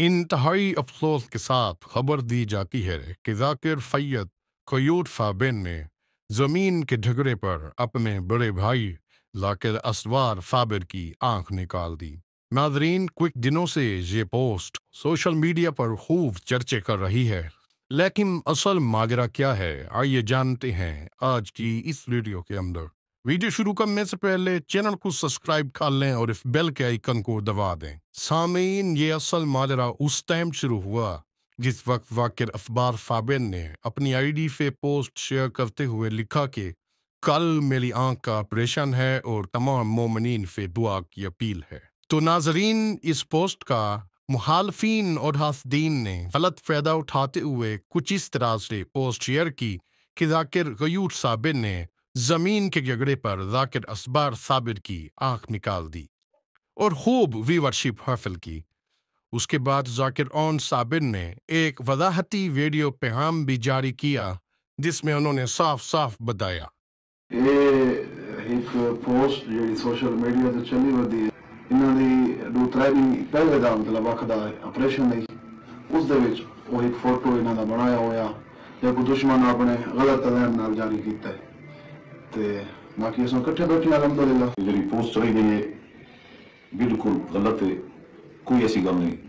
इंतहाई अफसोस के साथ खबर दी जाती है कि जाकिर फैयद कयूट साबिन ने ज़मीन के झगड़े पर अपने बड़े भाई जाकिर असवार फाबिर की आंख निकाल दी नाजरीन कुछ दिनों से ये पोस्ट सोशल मीडिया पर खूब चर्चे कर रही है लेकिन असल माजरा क्या है आइए जानते हैं आज की इस वीडियो के अंदर वीडियो शुरू करने से पहले चैनल को सब्सक्राइब कर लें और इस बेल के आइकन को दबा दें सामीन ये असल माजरा उस टाइम शुरू हुआ जिस वक्त वाकिर अखबार फाबेन ने अपनी आईडी से पोस्ट शेयर करते हुए लिखा कि कल मेरी आंख का ऑपरेशन है और तमाम मोमिन से दुआ की अपील है तो नाजरीन इस पोस्ट का मुहालफिन और हाफदीन ने गलत फ़ायदा उठाते हुए कुछ इस तरह से पोस्ट शेयर की कि जाकिर गयूर साबिर ने जमीन के गगड़े पर जाकिर असबार साबिर की आंख निकाल दी और खूब वीवरशिप हासिल की उसके बाद जाकिर ओन साबिर ने एक वजाहती वीडियो पैगाम भी जारी किया जिसमें उन्होंने साफ साफ बताया एक पोस्ट जी सोशल मीडिया से चली इन्होंने दो त्रै दिन पहले का मतलब आखदा ऑपरेशन नहीं उस दे विच वो एक फोटो बनाया होया दुश्मन अपने गलत जारी किया है बाकी असम इकट्ठे बैठे अलहमदुल्ला जो पोस्ट रही है बिल्कुल गलत है कोई ऐसी गल नहीं